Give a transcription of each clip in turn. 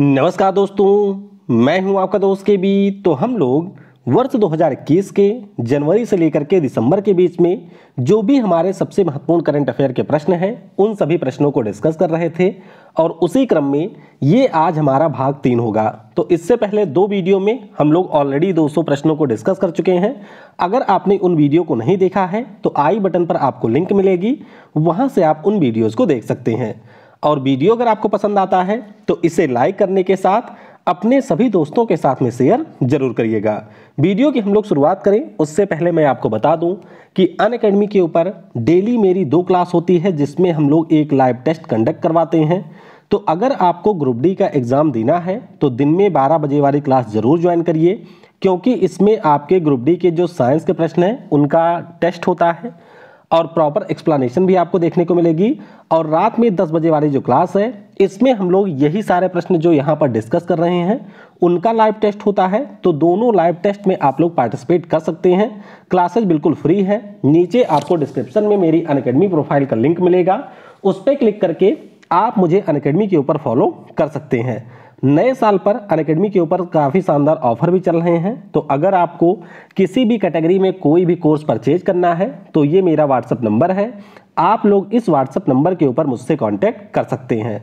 नमस्कार दोस्तों मैं हूं आपका दोस्त के बी तो हम लोग वर्ष 2021 के जनवरी से लेकर के दिसंबर के बीच में जो भी हमारे सबसे महत्वपूर्ण करंट अफेयर के प्रश्न हैं उन सभी प्रश्नों को डिस्कस कर रहे थे और उसी क्रम में ये आज हमारा भाग तीन होगा तो इससे पहले दो वीडियो में हम लोग ऑलरेडी 200 प्रश्नों को डिस्कस कर चुके हैं अगर आपने उन वीडियो को नहीं देखा है तो आई बटन पर आपको लिंक मिलेगी वहाँ से आप उन वीडियोज़ को देख सकते हैं और वीडियो अगर आपको पसंद आता है तो इसे लाइक करने के साथ अपने सभी दोस्तों के साथ में शेयर जरूर करिएगा वीडियो की हम लोग शुरुआत करें उससे पहले मैं आपको बता दूं कि अन अकेडमी के ऊपर डेली मेरी दो क्लास होती है जिसमें हम लोग एक लाइव टेस्ट कंडक्ट करवाते हैं तो अगर आपको ग्रुप डी का एग्ज़ाम देना है तो दिन में बारह बजे वाली क्लास ज़रूर ज्वाइन करिए क्योंकि इसमें आपके ग्रुप डी के जो साइंस के प्रश्न हैं उनका टेस्ट होता है और प्रॉपर एक्सप्लानेशन भी आपको देखने को मिलेगी और रात में दस बजे वाली जो क्लास है इसमें हम लोग यही सारे प्रश्न जो यहाँ पर डिस्कस कर रहे हैं उनका लाइव टेस्ट होता है तो दोनों लाइव टेस्ट में आप लोग पार्टिसिपेट कर सकते हैं क्लासेज बिल्कुल फ्री है नीचे आपको डिस्क्रिप्शन में मेरी अनकेडमी प्रोफाइल का लिंक मिलेगा उस पर क्लिक करके आप मुझे अनकेडमी के ऊपर फॉलो कर सकते हैं नए साल पर अनकेडमी के ऊपर काफ़ी शानदार ऑफर भी चल रहे हैं तो अगर आपको किसी भी कैटेगरी में कोई भी कोर्स परचेज करना है तो ये मेरा व्हाट्सअप नंबर है आप लोग इस व्हाट्सअप नंबर के ऊपर मुझसे कांटेक्ट कर सकते हैं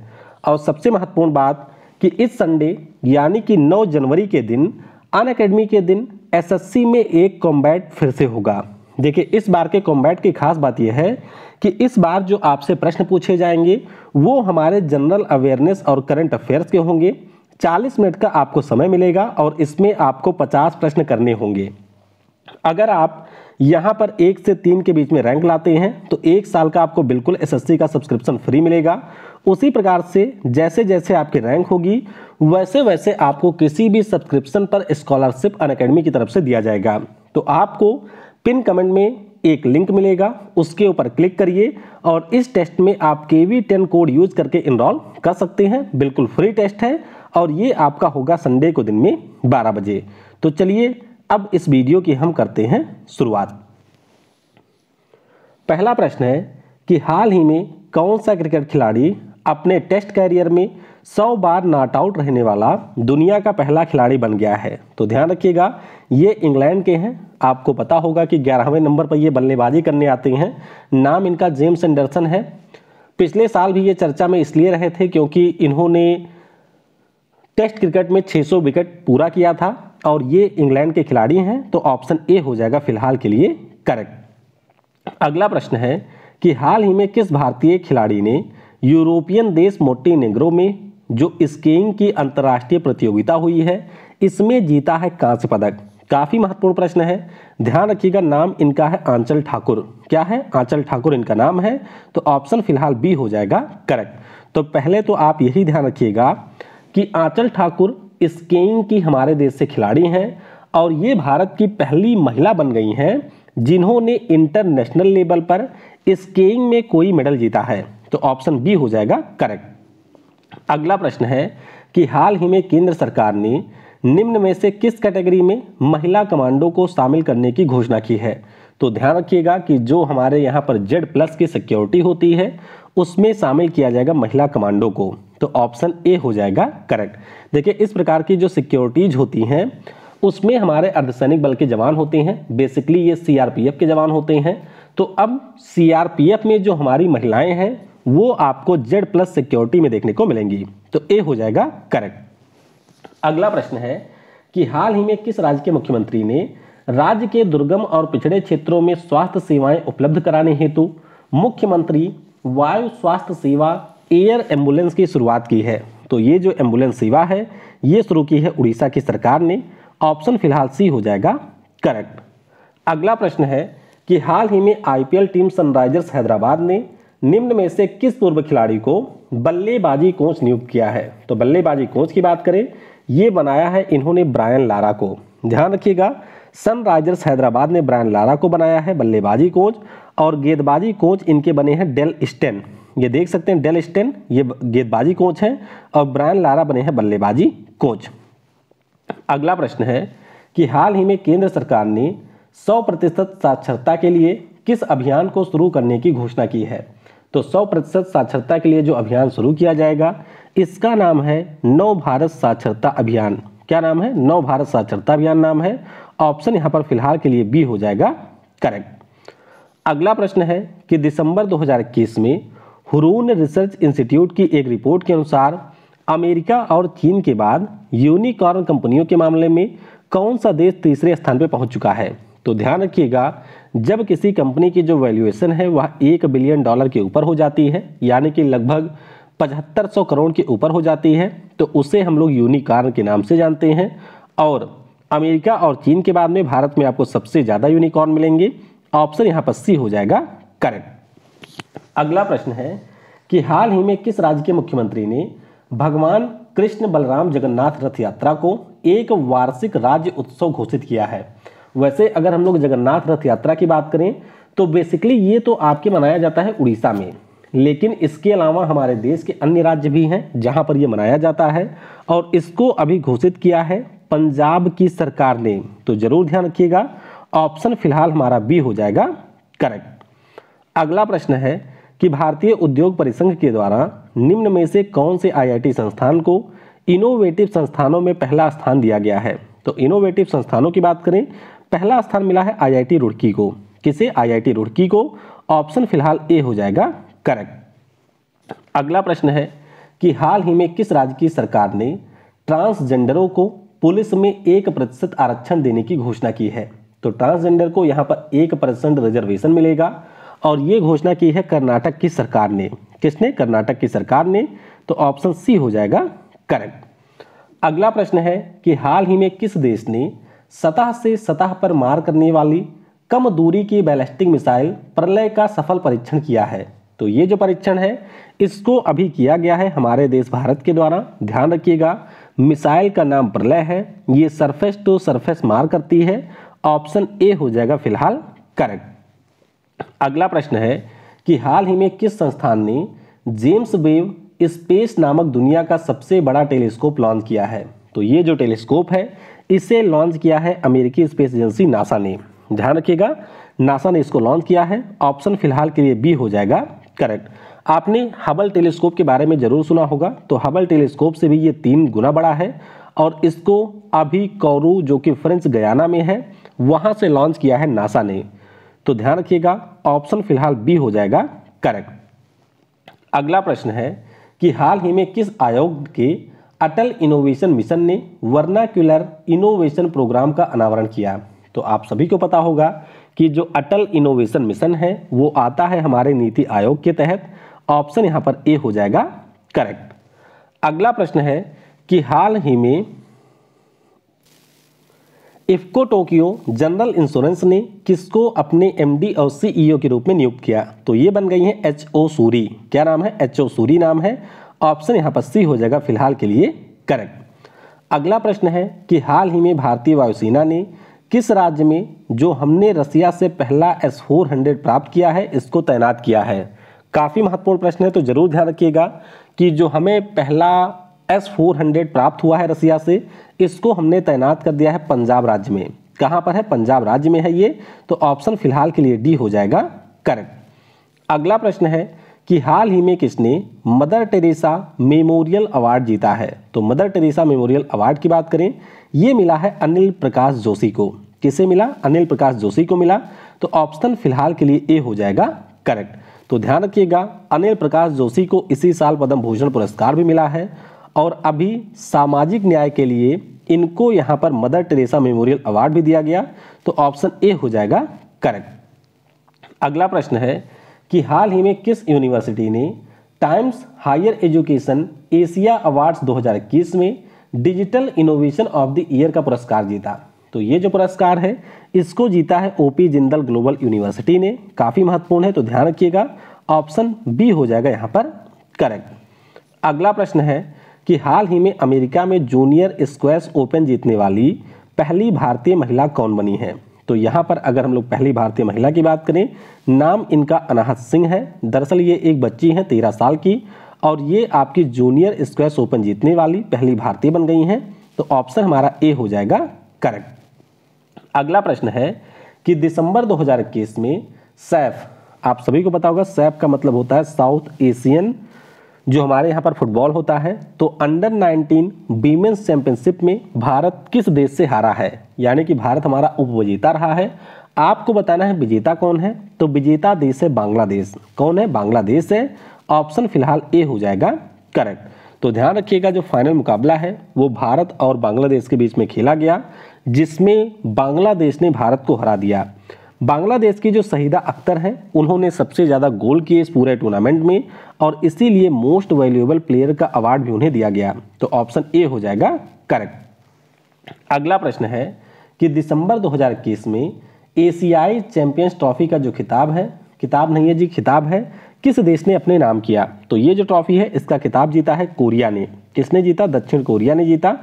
और सबसे महत्वपूर्ण बात कि इस संडे यानी कि 9 जनवरी के दिन अन के दिन एस में एक कॉम्बैट फिर से होगा देखिए इस बार के कॉम्बैट की खास बात यह है कि इस बार जो आपसे प्रश्न पूछे जाएंगे वो हमारे जनरल अवेयरनेस और करंट अफेयर्स के होंगे 40 मिनट का आपको समय मिलेगा और इसमें आपको 50 प्रश्न करने होंगे अगर आप यहाँ पर एक से तीन के बीच में रैंक लाते हैं तो एक साल का आपको बिल्कुल एसएससी का सब्सक्रिप्शन फ्री मिलेगा उसी प्रकार से जैसे जैसे आपकी रैंक होगी वैसे वैसे आपको किसी भी सब्सक्रिप्शन पर स्कॉलरशिप अन की तरफ से दिया जाएगा तो आपको पिन कमेंट में एक लिंक मिलेगा उसके ऊपर क्लिक करिए और इस टेस्ट में आप K V ten code use करके इनरोल कर सकते हैं बिल्कुल फ्री टेस्ट है और ये आपका होगा संडे को दिन में बारह बजे तो चलिए अब इस वीडियो की हम करते हैं शुरुआत पहला प्रश्न है कि हाल ही में कौन सा क्रिकेट खिलाड़ी अपने टेस्ट कैरियर में सौ बार नॉट आउट रहने वाला दुनिया का पहला खिलाड़ी बन गया है तो ध्यान रखिएगा ये इंग्लैंड के हैं आपको पता होगा कि ग्यारहवें नंबर पर ये बल्लेबाजी करने आते हैं नाम इनका जेम्स एंडरसन है पिछले साल भी ये चर्चा में इसलिए रहे थे क्योंकि इन्होंने टेस्ट क्रिकेट में 600 विकेट पूरा किया था और ये इंग्लैंड के खिलाड़ी हैं तो ऑप्शन ए हो जाएगा फिलहाल के लिए करेक्ट अगला प्रश्न है कि हाल ही में किस भारतीय खिलाड़ी ने यूरोपियन देश मोटी में जो स्कीइंग की अंतर्राष्ट्रीय प्रतियोगिता हुई है इसमें जीता है कांस्य पदक काफ़ी महत्वपूर्ण प्रश्न है ध्यान रखिएगा नाम इनका है आंचल ठाकुर क्या है आंचल ठाकुर इनका नाम है तो ऑप्शन फिलहाल बी हो जाएगा करेक्ट तो पहले तो आप यही ध्यान रखिएगा कि आंचल ठाकुर स्केइंग की हमारे देश से खिलाड़ी हैं और ये भारत की पहली महिला बन गई हैं जिन्होंने इंटरनेशनल लेवल पर स्केइंग में कोई मेडल जीता है तो ऑप्शन बी हो जाएगा करेक्ट अगला प्रश्न है कि हाल ही में केंद्र सरकार ने निम्न में से किस कैटेगरी में महिला कमांडो को शामिल करने की घोषणा की है तो ध्यान रखिएगा कि जो हमारे यहाँ पर जेड प्लस की सिक्योरिटी होती है उसमें शामिल किया जाएगा महिला कमांडो को तो ऑप्शन ए हो जाएगा करेक्ट देखिए इस प्रकार की जो सिक्योरिटीज होती हैं उसमें हमारे अर्धसैनिक बल के जवान होते हैं बेसिकली ये सीआरपीएफ के जवान होते हैं तो अब सीआरपीएफ में जो हमारी महिलाएं हैं वो आपको जेड प्लस सिक्योरिटी में देखने को मिलेंगी तो ए हो जाएगा करेक्ट अगला प्रश्न है कि हाल ही में किस राज्य के मुख्यमंत्री ने राज्य के दुर्गम और पिछड़े क्षेत्रों में स्वास्थ्य सेवाएं उपलब्ध कराने हेतु मुख्यमंत्री वायु स्वास्थ्य सेवा एयर एम्बुलेंस की शुरुआत की है तो ये जो एम्बुलेंस सेवा है ये शुरू की है उड़ीसा की सरकार ने ऑप्शन फिलहाल सी हो जाएगा करेक्ट अगला प्रश्न है कि हाल ही में आईपीएल टीम सनराइजर्स हैदराबाद ने निम्न में से किस पूर्व खिलाड़ी को बल्लेबाजी कोच नियुक्त किया है तो बल्लेबाजी कोच की बात करें ये बनाया है इन्होंने ब्रायन लारा को ध्यान रखिएगा सनराइजर्स हैदराबाद ने ब्रायन लारा को बनाया है बल्लेबाजी कोच और गेंदबाजी कोच इनके बने हैं डेल स्टेन ये देख सकते हैं डेल स्टेन ये गेंदबाजी कोच हैं और ब्रायन लारा बने हैं बल्लेबाजी कोच अगला प्रश्न है कि हाल ही में केंद्र सरकार ने 100 प्रतिशत साक्षरता के लिए किस अभियान को शुरू करने की घोषणा की है तो 100 प्रतिशत साक्षरता के लिए जो अभियान शुरू किया जाएगा इसका नाम है नव भारत साक्षरता अभियान क्या नाम है नव भारत साक्षरता अभियान नाम है ऑप्शन यहां पर फिलहाल के लिए बी हो जाएगा करेक्ट अगला प्रश्न है कि दिसंबर 2021 में हुरून रिसर्च इंस्टीट्यूट की एक रिपोर्ट के अनुसार अमेरिका और चीन के बाद यूनिकॉर्न कंपनियों के मामले में कौन सा देश तीसरे स्थान पर पहुंच चुका है तो ध्यान रखिएगा जब किसी कंपनी की जो वैल्यूएशन है वह एक बिलियन डॉलर के ऊपर हो जाती है यानी कि लगभग पचहत्तर सौ करोड़ के ऊपर हो जाती है तो उसे हम लोग यूनिकॉर्न के नाम से जानते हैं और अमेरिका और चीन के बाद में भारत में आपको सबसे ज़्यादा यूनिकॉर्न मिलेंगे ऑप्शन यहाँ पर सी हो जाएगा करेक्ट अगला प्रश्न है कि हाल ही में किस राज्य के मुख्यमंत्री ने भगवान कृष्ण बलराम जगन्नाथ रथ यात्रा को एक वार्षिक राज्य उत्सव घोषित किया है वैसे अगर हम लोग जगन्नाथ रथ यात्रा की बात करें तो बेसिकली ये तो आपके मनाया जाता है उड़ीसा में लेकिन इसके अलावा हमारे देश के अन्य राज्य भी हैं जहाँ पर ये मनाया जाता है और इसको अभी घोषित किया है पंजाब की सरकार ने तो ज़रूर ध्यान रखिएगा ऑप्शन फिलहाल हमारा बी हो जाएगा करेक्ट अगला प्रश्न है कि भारतीय उद्योग परिसंघ के द्वारा निम्न में से कौन से आईआईटी संस्थान को इनोवेटिव संस्थानों में पहला स्थान दिया गया है तो इनोवेटिव संस्थानों की बात करें पहला स्थान मिला है आईआईटी रुड़की को किसे आईआईटी रुड़की को ऑप्शन फिलहाल ए हो जाएगा करेक्ट अगला प्रश्न है कि हाल ही में किस राज्य की सरकार ने ट्रांसजेंडरों को पुलिस में एक प्रतिशत आरक्षण देने की घोषणा की है तो ट्रांसजेंडर को यहां पर एक परसेंट रिजर्वेशन मिलेगा और यह घोषणा की है कर्नाटक की सरकार ने किसने कर्नाटक की सरकार ने तो ऑप्शन सी हो जाएगा करेक्ट अगला प्रश्न है कि हाल ही में किस देश ने सतह से सतह पर मार करने वाली कम दूरी की बैलिस्टिक मिसाइल प्रलय का सफल परीक्षण किया है तो ये जो परीक्षण है इसको अभी किया गया है हमारे देश भारत के द्वारा ध्यान रखिएगा मिसाइल का नाम प्रलय है ये सरफेस टू सरफेस मार करती है ऑप्शन ए हो जाएगा फिलहाल करेक्ट अगला प्रश्न है कि हाल ही में किस संस्थान ने जेम्स वेव स्पेस नामक दुनिया का सबसे बड़ा टेलीस्कोप लॉन्च किया है तो ये जो टेलीस्कोप है इसे लॉन्च किया है अमेरिकी स्पेस एजेंसी नासा ने ध्यान रखिएगा नासा ने इसको लॉन्च किया है ऑप्शन फिलहाल के लिए बी हो जाएगा करेक्ट आपने हबल टेलीस्कोप के बारे में ज़रूर सुना होगा तो हबल टेलीस्कोप से भी ये तीन गुना बड़ा है और इसको अभी कौरू जो कि फ्रेंच गयाना में है वहां से लॉन्च किया है नासा ने तो ध्यान रखिएगा ऑप्शन फिलहाल बी हो जाएगा करेक्ट अगला प्रश्न है कि हाल ही में किस आयोग के अटल इनोवेशन मिशन ने वर्नाक्यूलर इनोवेशन प्रोग्राम का अनावरण किया तो आप सभी को पता होगा कि जो अटल इनोवेशन मिशन है वो आता है हमारे नीति आयोग के तहत ऑप्शन यहां पर ए हो जाएगा करेक्ट अगला प्रश्न है कि हाल ही में इफ्को टोक्यो जनरल इंश्योरेंस ने किसको अपने एमडी और सीईओ e के रूप में नियुक्त किया तो ये बन गई है एचओ सूरी क्या नाम है एचओ सूरी नाम है ऑप्शन यहाँ पर सी हो जाएगा फिलहाल के लिए करेक्ट अगला प्रश्न है कि हाल ही में भारतीय वायुसेना ने किस राज्य में जो हमने रसिया से पहला एस फोर हंड्रेड प्राप्त किया है इसको तैनात किया है काफ़ी महत्वपूर्ण प्रश्न है तो ज़रूर ध्यान रखिएगा कि जो हमें पहला एस फोर हंड्रेड प्राप्त हुआ है रसिया से इसको हमने तैनात कर दिया है पंजाब राज्य में कहाँ पर है पंजाब राज्य में है ये तो ऑप्शन फिलहाल के लिए डी हो जाएगा करेक्ट अगला प्रश्न है कि हाल ही में किसने मदर टेरेसा मेमोरियल अवार्ड जीता है तो मदर टेरेसा मेमोरियल अवार्ड की बात करें ये मिला है अनिल प्रकाश जोशी को किसे मिला अनिल प्रकाश जोशी को मिला तो ऑप्शन फिलहाल के लिए ए हो जाएगा करेक्ट तो ध्यान रखिएगा अनिल प्रकाश जोशी को इसी साल पद्म भूषण पुरस्कार भी मिला है और अभी सामाजिक न्याय के लिए इनको यहाँ पर मदर टेरेसा मेमोरियल अवार्ड भी दिया गया तो ऑप्शन ए हो जाएगा करेक्ट अगला प्रश्न है कि हाल ही में किस यूनिवर्सिटी ने Times Higher Education Asia awards 2021 में digital innovation of the year का पुरस्कार जीता तो ये जो पुरस्कार है इसको जीता है ओपी जिंदल ग्लोबल यूनिवर्सिटी ने काफ़ी महत्वपूर्ण है तो ध्यान रखिएगा ऑप्शन बी हो जाएगा यहाँ पर करेक्ट अगला प्रश्न है कि हाल ही में अमेरिका में जूनियर स्क्वैश ओपन जीतने वाली पहली भारतीय महिला कौन बनी है तो यहाँ पर अगर हम लोग पहली भारतीय महिला की बात करें नाम इनका अनाहत सिंह है दरअसल ये एक बच्ची है तेरह साल की और ये आपकी जूनियर स्क्वेस ओपन जीतने वाली पहली भारतीय बन गई हैं तो ऑप्शन हमारा ए हो जाएगा करेक्ट अगला प्रश्न है कि दिसंबर 2021 में सैफ आप सभी को बताओगे होगा सैफ का मतलब होता है साउथ एशियन जो हमारे यहाँ पर फुटबॉल होता है तो अंडर 19 वीमेंस चैंपियनशिप में भारत किस देश से हारा है यानी कि भारत हमारा उपविजेता रहा है आपको बताना है विजेता कौन है तो विजेता देश है बांग्लादेश कौन है बांग्लादेश है ऑप्शन फिलहाल ए हो जाएगा करेक्ट तो ध्यान रखिएगा जो फाइनल मुकाबला है वो भारत और बांग्लादेश के बीच में खेला गया जिसमें बांग्लादेश ने भारत को हरा दिया बांग्लादेश की जो शहीदा अख्तर हैं उन्होंने सबसे ज़्यादा गोल किए इस पूरे टूर्नामेंट में और इसीलिए मोस्ट वैल्यूएबल प्लेयर का अवार्ड भी उन्हें दिया गया तो ऑप्शन ए हो जाएगा करेक्ट अगला प्रश्न है कि दिसंबर 2021 में एशियाई चैंपियंस ट्रॉफी का जो खिताब है किताब नहीं है जी खिताब है किस देश ने अपने नाम किया तो ये जो ट्रॉफी है इसका खिताब जीता है कोरिया ने किसने जीता दक्षिण कोरिया ने जीता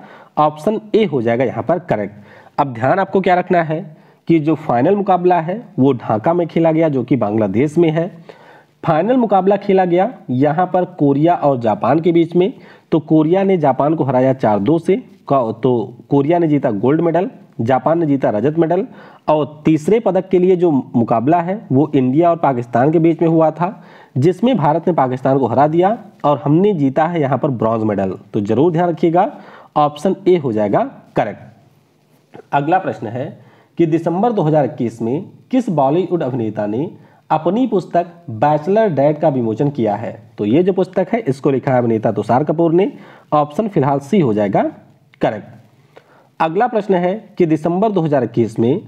ऑप्शन ए हो जाएगा यहाँ पर करेक्ट अब ध्यान आपको क्या रखना है कि जो फाइनल मुकाबला है वो ढाका में खेला गया जो कि बांग्लादेश में है फाइनल मुकाबला खेला गया यहाँ पर कोरिया और जापान के बीच में तो कोरिया ने जापान को हराया चार दो से तो कोरिया ने जीता गोल्ड मेडल जापान ने जीता रजत मेडल और तीसरे पदक के लिए जो मुकाबला है वो इंडिया और पाकिस्तान के बीच में हुआ था जिसमें भारत ने पाकिस्तान को हरा दिया और हमने जीता है यहाँ पर ब्रॉन्ज मेडल तो जरूर ध्यान रखिएगा ऑप्शन ए हो जाएगा करेक्ट अगला प्रश्न है कि दिसंबर 2021 में किस बॉलीवुड अभिनेता ने अपनी पुस्तक बैचलर डैड का विमोचन किया है तो ये जो पुस्तक है इसको लिखा है अभिनेता तुषार कपूर ने ऑप्शन फिलहाल सी हो जाएगा करेक्ट अगला प्रश्न है कि दिसंबर 2021 में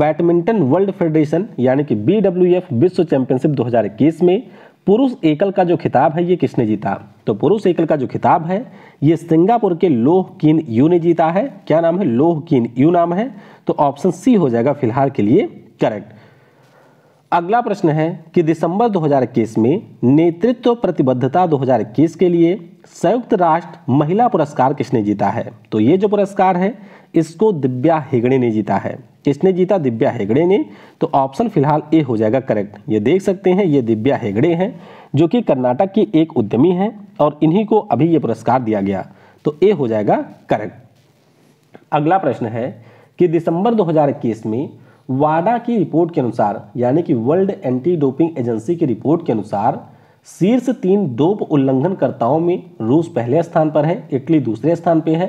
बैडमिंटन वर्ल्ड फेडरेशन यानी कि बी विश्व चैंपियनशिप 2021 में पुरुष एकल का जो खिताब है ये किसने जीता तो पुरुष एकल का जो खिताब है ये सिंगापुर के लोह किन यू ने जीता है क्या नाम है लोह किन यू नाम है तो ऑप्शन सी हो जाएगा फिलहाल के लिए करेक्ट अगला प्रश्न है कि दिसंबर 2021 में नेतृत्व प्रतिबद्धता 2021 के लिए संयुक्त राष्ट्र महिला पुरस्कार किसने जीता है तो ये जो पुरस्कार है इसको दिव्या हेगड़े ने जीता है किसने जीता दिव्या हेगड़े ने तो ऑप्शन फिलहाल ए हो जाएगा करेक्ट ये देख सकते हैं ये दिव्या हेगड़े हैं जो कि कर्नाटक की एक उद्यमी है और इन्हीं को अभी ये पुरस्कार दिया गया तो ए हो जाएगा करेक्ट अगला प्रश्न है कि दिसंबर 2021 में वाडा की रिपोर्ट के अनुसार यानी कि वर्ल्ड एंटी डोपिंग एजेंसी की रिपोर्ट के अनुसार शीर्ष तीन डोप उल्लंघनकर्ताओं में रूस पहले स्थान पर है इटली दूसरे स्थान पर है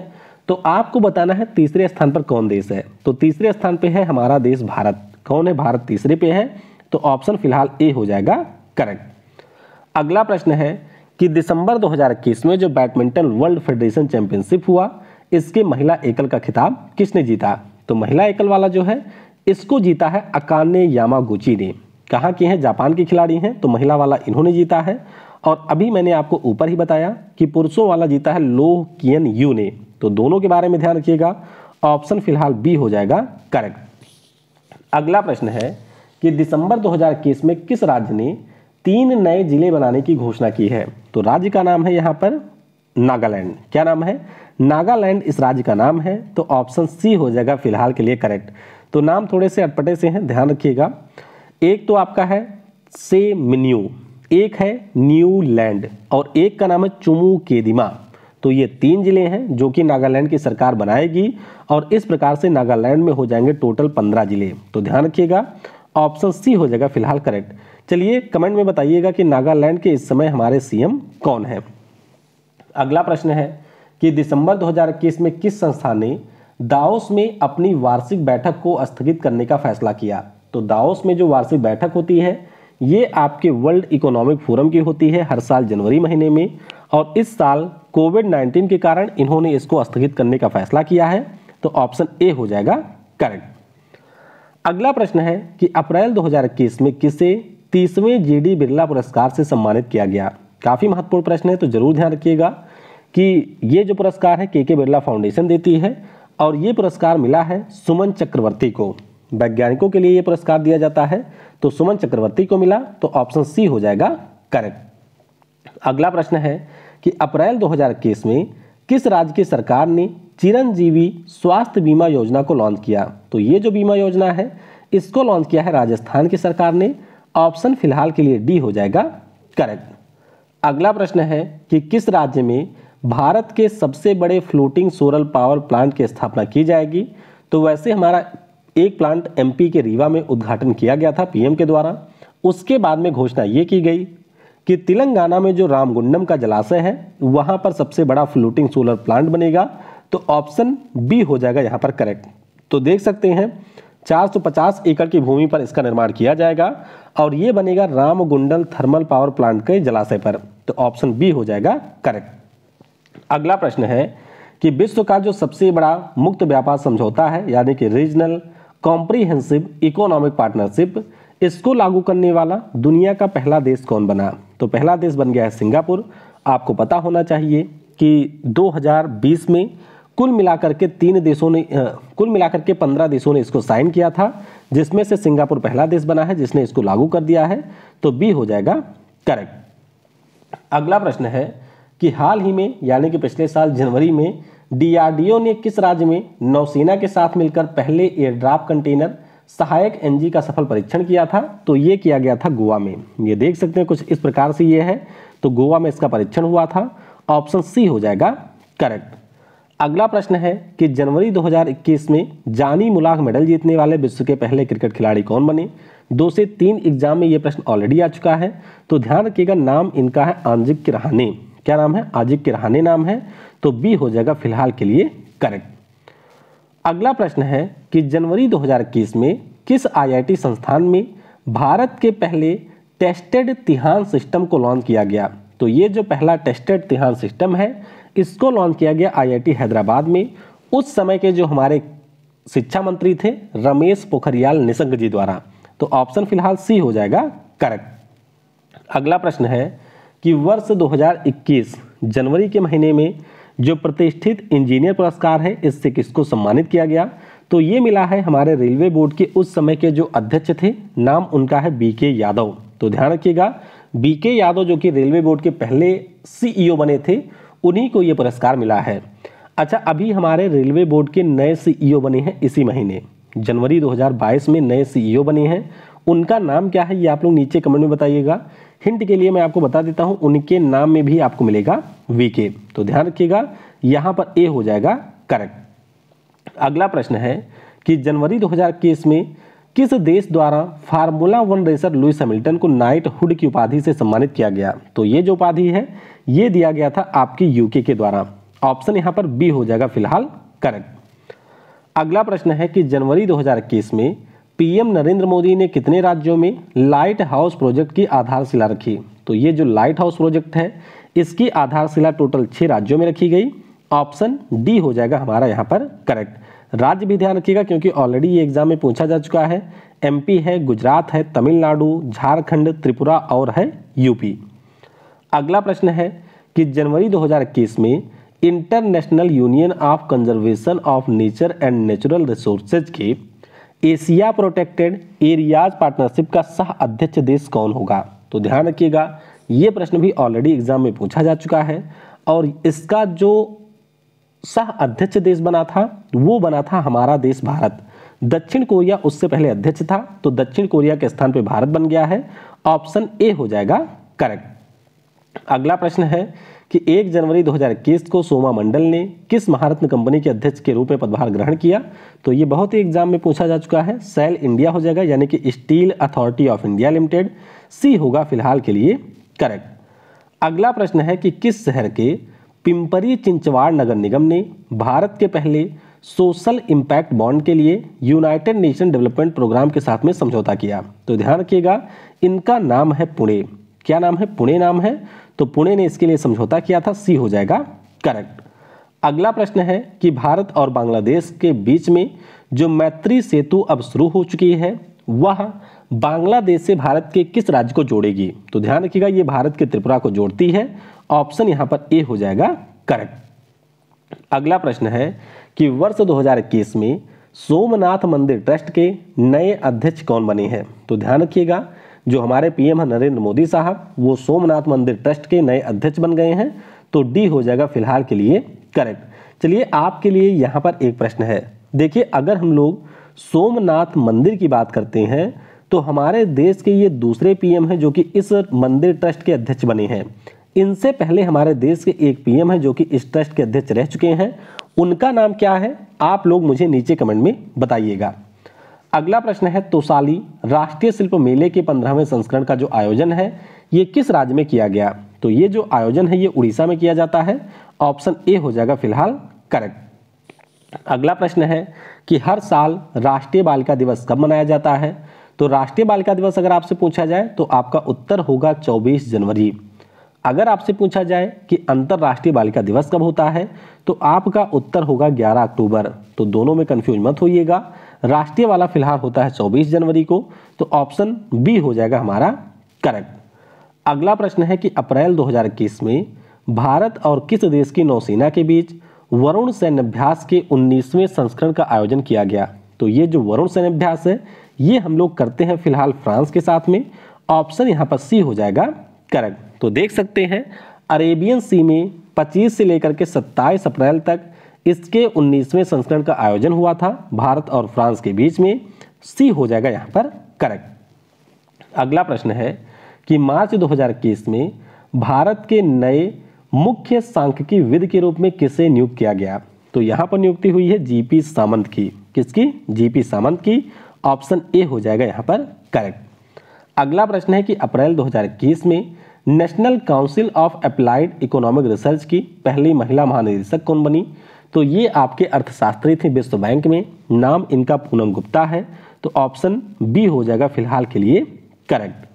तो आपको बताना है तीसरे स्थान पर कौन देश है तो तीसरे स्थान पर है हमारा देश भारत कौन है भारत तीसरे पे है तो ऑप्शन फिलहाल ए हो जाएगा करेक्ट अगला प्रश्न है कि दिसंबर 2021 में जो बैडमिंटन वर्ल्ड फेडरेशन चैंपियनशिप हुआ इसके महिला एकल का खिताब किसने जीता तो महिला एकल वाला जो है इसको जीता है अकाने यामागुची ने कहा कि हैं जापान के खिलाड़ी हैं तो महिला वाला इन्होंने जीता है और अभी मैंने आपको ऊपर ही बताया कि पुरुषों वाला जीता है लो कियन यू ने तो दोनों के बारे में ध्यान रखिएगा ऑप्शन फिलहाल बी हो जाएगा करेक्ट अगला प्रश्न है कि दिसंबर 2021 में किस राज्य ने तीन नए जिले बनाने की घोषणा की है तो राज्य का नाम है यहाँ पर नागालैंड क्या नाम है नागालैंड इस राज्य का नाम है तो ऑप्शन सी हो जाएगा फिलहाल के लिए करेक्ट तो नाम थोड़े से अटपटे से हैं ध्यान रखिएगा एक तो आपका है से मिन्यू एक है न्यूलैंड और एक का नाम है चुमू केदिमा तो ये तीन जिले हैं जो कि नागालैंड की सरकार बनाएगी और इस प्रकार से नागालैंड में हो जाएंगे टोटल पंद्रह जिले तो ध्यान रखिएगा ऑप्शन सी हो जाएगा फिलहाल करेक्ट चलिए कमेंट में बताइएगा कि नागालैंड के इस समय हमारे सीएम कौन है अगला प्रश्न है कि दिसंबर 2021 में किस संस्था ने दाओस में अपनी वार्षिक बैठक को स्थगित करने का फैसला किया तो दाओस में जो वार्षिक बैठक होती है ये आपके वर्ल्ड इकोनॉमिक फोरम की होती है हर साल जनवरी महीने में और इस साल कोविड 19 के कारण इन्होंने इसको स्थगित करने का फैसला किया है तो ऑप्शन ए हो जाएगा करेक्ट अगला प्रश्न है कि अप्रैल 2021 में किसे तीसवें जी डी बिरला पुरस्कार से सम्मानित किया गया काफ़ी महत्वपूर्ण प्रश्न है तो जरूर ध्यान रखिएगा कि ये जो पुरस्कार है के के बिरला फाउंडेशन देती है और ये पुरस्कार मिला है सुमन चक्रवर्ती को वैज्ञानिकों के लिए ये पुरस्कार दिया जाता है तो सुमन चक्रवर्ती को मिला तो ऑप्शन सी हो जाएगा करेक्ट अगला प्रश्न है कि अप्रैल 2021 में किस राज्य की सरकार ने चिरंजीवी स्वास्थ्य बीमा योजना को लॉन्च किया तो ये जो बीमा योजना है इसको लॉन्च किया है राजस्थान की सरकार ने ऑप्शन फिलहाल के लिए डी हो जाएगा करेक्ट अगला प्रश्न है कि किस राज्य में भारत के सबसे बड़े फ्लोटिंग सोलर पावर प्लांट की स्थापना की जाएगी तो वैसे हमारा एक प्लांट एमपी के रीवा में उद्घाटन किया गया था पीएम के द्वारा उसके बाद में घोषणा ये की गई कि तेलंगाना में जो रामगुंडम का जलाशय है वहाँ पर सबसे बड़ा फ्लोटिंग सोलर प्लांट बनेगा तो ऑप्शन बी हो जाएगा यहाँ पर करेक्ट तो देख सकते हैं 450 एकड़ की भूमि पर इसका निर्माण किया जाएगा और ये बनेगा रामगुंडल थर्मल पावर प्लांट के जलाशय पर तो ऑप्शन बी हो जाएगा करेक्ट अगला प्रश्न है कि विश्व का जो सबसे बड़ा मुक्त व्यापार समझौता है यानी कि रीजनल कॉम्प्रीहेंसिव इकोनॉमिक पार्टनरशिप इसको लागू करने वाला दुनिया का पहला देश कौन बना तो पहला देश बन गया है सिंगापुर आपको पता होना चाहिए कि 2020 में कुल मिलाकर के तीन देशों ने कुल मिलाकर के पंद्रह देशों ने इसको साइन किया था जिसमें से सिंगापुर पहला देश बना है जिसने इसको लागू कर दिया है तो बी हो जाएगा करेक्ट अगला प्रश्न है कि हाल ही में यानी कि पिछले साल जनवरी में डीआरडीओ ने किस राज्य में नौसेना के साथ मिलकर पहले एयर ड्राफ्ट कंटेनर सहायक एनजी का सफल परीक्षण किया था तो ये किया गया था गोवा में ये देख सकते हैं कुछ इस प्रकार से ये है तो गोवा में इसका परीक्षण हुआ था ऑप्शन सी हो जाएगा करेक्ट अगला प्रश्न है कि जनवरी 2021 में जानी मुलाक मेडल जीतने वाले विश्व के पहले क्रिकेट खिलाड़ी कौन बने दो से तीन एग्जाम में ये प्रश्न ऑलरेडी आ चुका है तो ध्यान रखिएगा नाम इनका है आंजिक किराहाने क्या नाम है आजिब किरहाने नाम है तो बी हो जाएगा फिलहाल के लिए करेक्ट अगला प्रश्न है कि जनवरी 2021 में किस आईआईटी संस्थान में भारत के पहले टेस्टेड तिहान सिस्टम को लॉन्च किया गया तो ये जो पहला टेस्टेड तिहान सिस्टम है इसको लॉन्च किया गया आईआईटी हैदराबाद में उस समय के जो हमारे शिक्षा मंत्री थे रमेश पोखरियाल निशंक जी द्वारा तो ऑप्शन फिलहाल सी हो जाएगा करेक्ट अगला प्रश्न है कि वर्ष 2021 जनवरी के महीने में जो प्रतिष्ठित इंजीनियर पुरस्कार है इससे किसको सम्मानित किया गया तो ये मिला है हमारे रेलवे बोर्ड के उस समय के जो अध्यक्ष थे नाम उनका है बी यादव तो ध्यान रखिएगा बी के यादव जो कि रेलवे बोर्ड के पहले सीईओ e बने थे उन्हीं को ये पुरस्कार मिला है अच्छा अभी हमारे रेलवे बोर्ड के नए सीईओ e बने हैं इसी महीने जनवरी 2022 में नए सीईओ e बने हैं उनका नाम क्या है ये आप लोग नीचे कमेंट में बताइएगा हिंट के लिए मैं आपको बता देता हूं उनके नाम में भी आपको मिलेगा वीके तो ध्यान रखिएगा यहां पर ए हो जाएगा करेक्ट अगला प्रश्न है कि जनवरी 2021 में किस देश द्वारा formula one racer Lewis Hamilton को नाइट हुड की उपाधि से सम्मानित किया गया तो ये जो उपाधि है ये दिया गया था आपके यूके के द्वारा ऑप्शन यहां पर बी हो जाएगा फिलहाल करेक्ट अगला प्रश्न है कि जनवरी 2021 में पीएम नरेंद्र मोदी ने कितने राज्यों में लाइट हाउस प्रोजेक्ट की आधारशिला रखी तो ये जो लाइट हाउस प्रोजेक्ट है इसकी आधारशिला टोटल छः राज्यों में रखी गई ऑप्शन डी हो जाएगा हमारा यहाँ पर करेक्ट राज्य भी ध्यान रखिएगा क्योंकि ऑलरेडी ये एग्जाम में पूछा जा चुका है एमपी है गुजरात है तमिलनाडु झारखंड त्रिपुरा और है यूपी अगला प्रश्न है कि जनवरी 2021 में international union of conservation of nature and natural resources के एशिया प्रोटेक्टेड एरियाज पार्टनरशिप का सह अध्यक्ष देश कौन होगा तो ध्यान रखिएगा ये प्रश्न भी ऑलरेडी एग्जाम में पूछा जा चुका है और इसका जो सह अध्यक्ष देश बना था वो बना था हमारा देश भारत दक्षिण कोरिया उससे पहले अध्यक्ष था तो दक्षिण कोरिया के स्थान पर भारत बन गया है ऑप्शन ए हो जाएगा करेक्ट अगला प्रश्न है कि 1 जनवरी 2021 को सोमा मंडल ने किस महारत्न कंपनी के अध्यक्ष के रूप में पदभार ग्रहण किया तो ये बहुत ही एग्जाम में पूछा जा चुका है सेल इंडिया हो जाएगा यानी कि Steel Authority of India Limited C होगा फिलहाल के लिए करेक्ट अगला प्रश्न है कि किस शहर के पिंपरी चिंचवाड़ नगर निगम ने भारत के पहले सोशल इम्पैक्ट बॉन्ड के लिए यूनाइटेड नेशन डेवलपमेंट प्रोग्राम के साथ में समझौता किया तो ध्यान रखिएगा इनका नाम है पुणे क्या नाम है पुणे नाम है तो पुणे ने इसके लिए समझौता किया था सी हो जाएगा करेक्ट अगला प्रश्न है कि भारत और बांग्लादेश के बीच में जो मैत्री सेतु अब शुरू हो चुकी है वह बांग्लादेश से भारत के किस राज्य को जोड़ेगी तो ध्यान रखिएगा ये भारत के त्रिपुरा को जोड़ती है ऑप्शन यहां पर ए हो जाएगा करेक्ट अगला प्रश्न है कि वर्ष 2021 में सोमनाथ मंदिर ट्रस्ट के नए अध्यक्ष कौन बने हैं तो ध्यान रखिएगा जो हमारे पीएम है नरेंद्र मोदी साहब वो सोमनाथ मंदिर ट्रस्ट के नए अध्यक्ष बन गए हैं तो डी हो जाएगा फिलहाल के लिए करेक्ट चलिए आपके लिए यहाँ पर एक प्रश्न है देखिए अगर हम लोग सोमनाथ मंदिर की बात करते हैं तो हमारे देश के ये दूसरे पीएम हैं जो कि इस मंदिर ट्रस्ट के अध्यक्ष बने हैं इनसे पहले हमारे देश के एक पीएम हैं जो कि इस ट्रस्ट के अध्यक्ष रह चुके हैं उनका नाम क्या है आप लोग मुझे नीचे कमेंट में बताइएगा अगला प्रश्न है तोसाली राष्ट्रीय शिल्प मेले के पंद्रहवें संस्करण का जो आयोजन है ये किस राज्य में किया गया तो ये जो आयोजन है ये उड़ीसा में किया जाता है ऑप्शन ए हो जाएगा फिलहाल करेक्ट अगला प्रश्न है कि हर साल राष्ट्रीय बालिका दिवस कब मनाया जाता है तो राष्ट्रीय बालिका दिवस अगर आपसे पूछा जाए तो आपका उत्तर होगा 24 जनवरी अगर आपसे पूछा जाए कि अंतर्राष्ट्रीय बालिका दिवस कब होता है तो आपका उत्तर होगा 11 अक्टूबर तो दोनों में कन्फ्यूज मत होइएगा राष्ट्रीय वाला फिलहाल होता है 24 जनवरी को तो ऑप्शन बी हो जाएगा हमारा करेक्ट अगला प्रश्न है कि अप्रैल 2021 में भारत और किस देश की नौसेना के बीच वरुण सैन्यभ्यास के 19वें संस्करण का आयोजन किया गया तो ये जो वरुण सैन्यभ्यास है ये हम लोग करते हैं फिलहाल फ्रांस के साथ में ऑप्शन यहाँ पर सी हो जाएगा करेक्ट तो देख सकते हैं अरेबियन सी में 25 से लेकर के 27 अप्रैल तक इसके 19वें संस्करण का आयोजन हुआ था भारत और फ्रांस के बीच में सी हो जाएगा यहाँ पर करेक्ट अगला प्रश्न है कि मार्च 2021 में भारत के नए मुख्य सांख्यिकी विद के रूप में किसे नियुक्त किया गया तो यहाँ पर नियुक्ति हुई है जीपी सामंत की किसकी जीपी सामंत की ऑप्शन ए हो जाएगा यहाँ पर करेक्ट अगला प्रश्न है कि अप्रैल 2021 में National Council of Applied Economic Research की पहली महिला महानिदेशक कौन बनी तो ये आपके अर्थशास्त्री थे विश्व बैंक में नाम इनका पूनम गुप्ता है तो ऑप्शन बी हो जाएगा फिलहाल के लिए करेक्ट